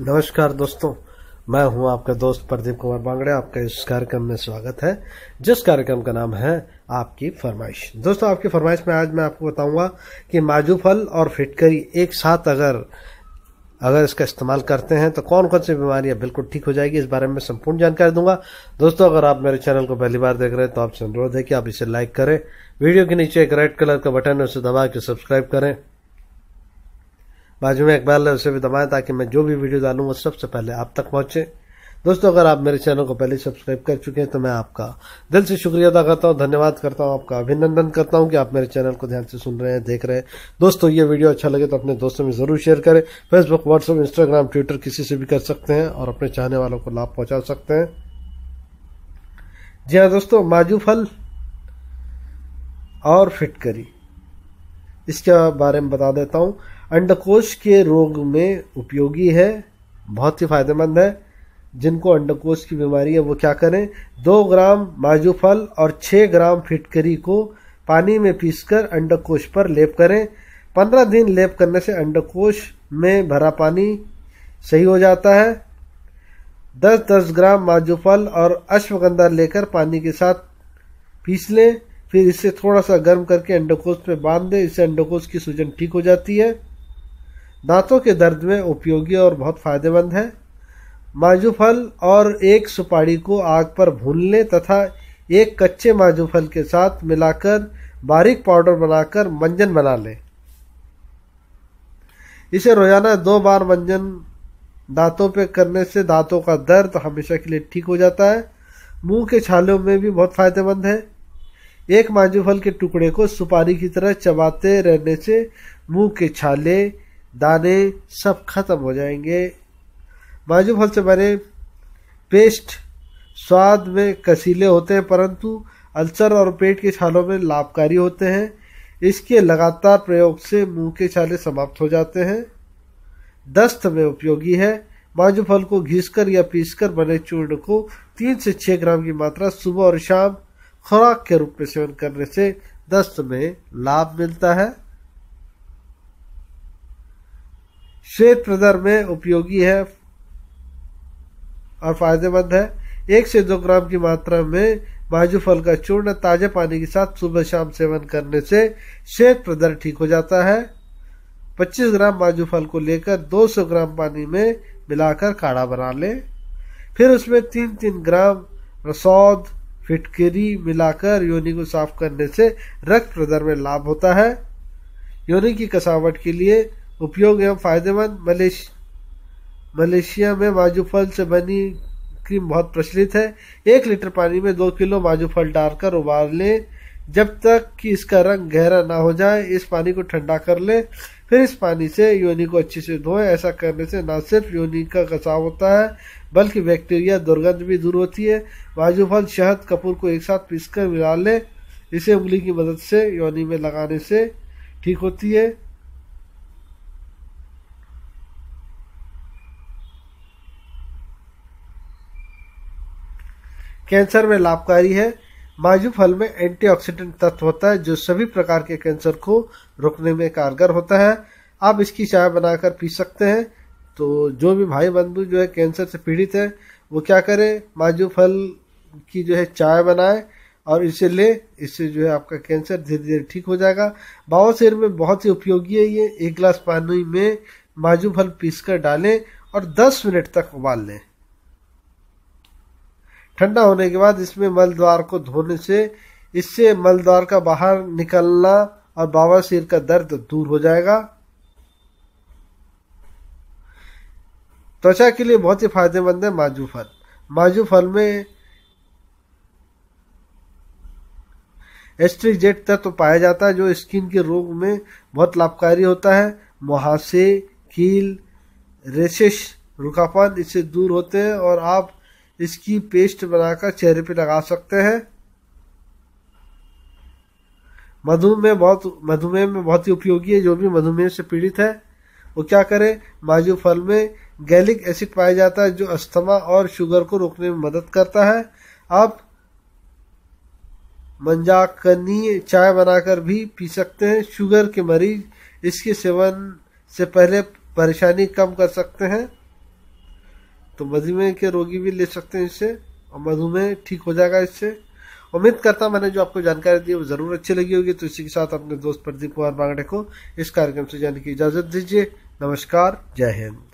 नमस्कार दोस्तों मैं हूं आपका दोस्त प्रदीप कुमार बांगड़े आपका इस कार्यक्रम में स्वागत है जिस कार्यक्रम का नाम है आपकी फरमाइश दोस्तों आपकी फरमाइश में आज मैं आपको बताऊंगा कि माजूफल और फिटकरी एक साथ अगर अगर इसका इस्तेमाल करते हैं तो कौन कौन सी बीमारियां बिल्कुल ठीक हो जाएगी इस बारे में संपूर्ण जानकारी दूंगा दोस्तों अगर आप मेरे चैनल को पहली बार देख रहे हैं तो आपसे अनुरोध है कि आप इसे लाइक करें वीडियो के नीचे एक रेड कलर का बटन है उसे दबा के सब्सक्राइब करें बाजू में एक बैल है उसे भी दबाएं ताकि मैं जो भी वीडियो डालूँ वो सबसे पहले आप तक पहुँचे दोस्तों अगर आप मेरे चैनल को पहले सब्सक्राइब कर चुके हैं तो मैं आपका दिल से शुक्रिया अदा करता हूँ धन्यवाद करता हूँ आपका अभिनंदन करता हूं कि आप मेरे चैनल को ध्यान से सुन रहे हैं देख रहे हैं दोस्तों ये वीडियो अच्छा लगे तो अपने दोस्तों में ज़रूर शेयर करें फेसबुक व्हाट्सअप इंस्टाग्राम ट्विटर किसी से भी कर सकते हैं और अपने चाहने वालों को लाभ पहुंचा सकते हैं जी हाँ दोस्तों माजू फल और फिटकरी इसके बारे में बता देता हूँ अंडकोश के रोग में उपयोगी है बहुत ही फायदेमंद है जिनको अंडकोश की बीमारी है वो क्या करें दो ग्राम माजूफल और छः ग्राम फिटकरी को पानी में पीसकर अंडकोश पर लेप करें पंद्रह दिन लेप करने से अंडकोश में भरा पानी सही हो जाता है दस दस ग्राम माजूफल और अश्वगंधा लेकर पानी के साथ पीस लें फिर इसे थोड़ा सा गर्म करके एंडोकोस में बांध दें इससे अंडोकोश की सूजन ठीक हो जाती है दांतों के दर्द में उपयोगी और बहुत फायदेमंद है माजूफल और एक सुपारी को आग पर भून लें तथा एक कच्चे माजूफल के साथ मिलाकर बारीक पाउडर बनाकर मंजन बना लें इसे रोजाना दो बार मंजन दांतों पर करने से दांतों का दर्द हमेशा के लिए ठीक हो जाता है मुंह के छालों में भी बहुत फायदेमंद है एक मांजू फल के टुकड़े को सुपारी की तरह चबाते रहने से मुंह के छाले दाने सब खत्म हो जाएंगे मांजू फल से बने पेस्ट स्वाद में कसीले होते हैं परंतु अल्सर और पेट के छालों में लाभकारी होते हैं इसके लगातार प्रयोग से मुंह के छाले समाप्त हो जाते हैं दस्त में उपयोगी है मांजू फल को घिसकर या पीसकर बने चूर्ण को तीन से छः ग्राम की मात्रा सुबह और शाम खुराक के रूप में सेवन करने से दस्त में लाभ मिलता है श्वेत प्रदर में उपयोगी है और फायदेमंद है एक से दो ग्राम की मात्रा में बाजू फल का चूर्ण ताजे पानी के साथ सुबह शाम सेवन करने से श्वेत प्रदर ठीक हो जाता है 25 ग्राम बाजू फल को लेकर 200 ग्राम पानी में मिलाकर काढ़ा बना लें फिर उसमें तीन तीन ग्राम रसौद फिटकरी मिलाकर योनि को साफ करने से रक्त प्रदर में लाभ होता है योनि की कसावट के लिए उपयोग एवं फायदेमंद मलेश मलेशिया में माजूफल से बनी क्रीम बहुत प्रचलित है एक लीटर पानी में दो किलो माजूफल डालकर उबाल लें जब तक कि इसका रंग गहरा ना हो जाए इस पानी को ठंडा कर ले फिर इस पानी से योनि को अच्छे से धोएं ऐसा करने से ना सिर्फ योनि का कसाव होता है बल्कि बैक्टीरिया दुर्गंध भी दूर होती है बाजूफल शहद कपूर को एक साथ पीसकर मिला लें इसे उंगली की मदद से योनि में लगाने से ठीक होती है कैंसर में लाभकारी है माजू फल में एंटीऑक्सीडेंट तत्व होता है जो सभी प्रकार के कैंसर को रोकने में कारगर होता है आप इसकी चाय बनाकर पी सकते हैं तो जो भी भाई बंधु जो है कैंसर से पीड़ित है वो क्या करें माजू फल की जो है चाय बनाए और इसे ले इससे जो है आपका कैंसर धीरे धीरे ठीक हो जाएगा बावसेर में बहुत ही उपयोगी है ये एक गिलास पानी में माजू फल पीस कर डालें और 10 मिनट तक उबाल लें ठंडा होने के बाद इसमें मल द्वार को धोने से इससे मल द्वार का बाहर निकलना और सिर का दर्द दूर हो जाएगा त्वचा के लिए बहुत ही फायदेमंद है माजू फल माजू फल में एस्ट्रीजेट तत्व पाया जाता है जो स्किन के रोग में बहुत लाभकारी होता है मुहासे कील रेशिश रुखापन इससे दूर होते हैं और आप इसकी पेस्ट बनाकर चेहरे पे लगा सकते हैं मधुमेह बहुत मधुमेह में बहुत ही उपयोगी है जो भी मधुमेह से पीड़ित है वो क्या करे माजू फल में गैलिक एसिड पाया जाता है जो अस्थमा और शुगर को रोकने में मदद करता है आप मंजाकनी चाय बनाकर भी पी सकते हैं शुगर के मरीज इसके सेवन से पहले परेशानी कम कर सकते हैं तो मधुमेह के रोगी भी ले सकते हैं इससे और मधुमेह ठीक हो जाएगा इससे उम्मीद करता मैंने जो आपको जानकारी दी वो ज़रूर अच्छी लगी होगी तो इसी के साथ अपने दोस्त प्रदीप कुमार बांगड़े को इस कार्यक्रम से जाने की इजाज़त दीजिए नमस्कार जय हिंद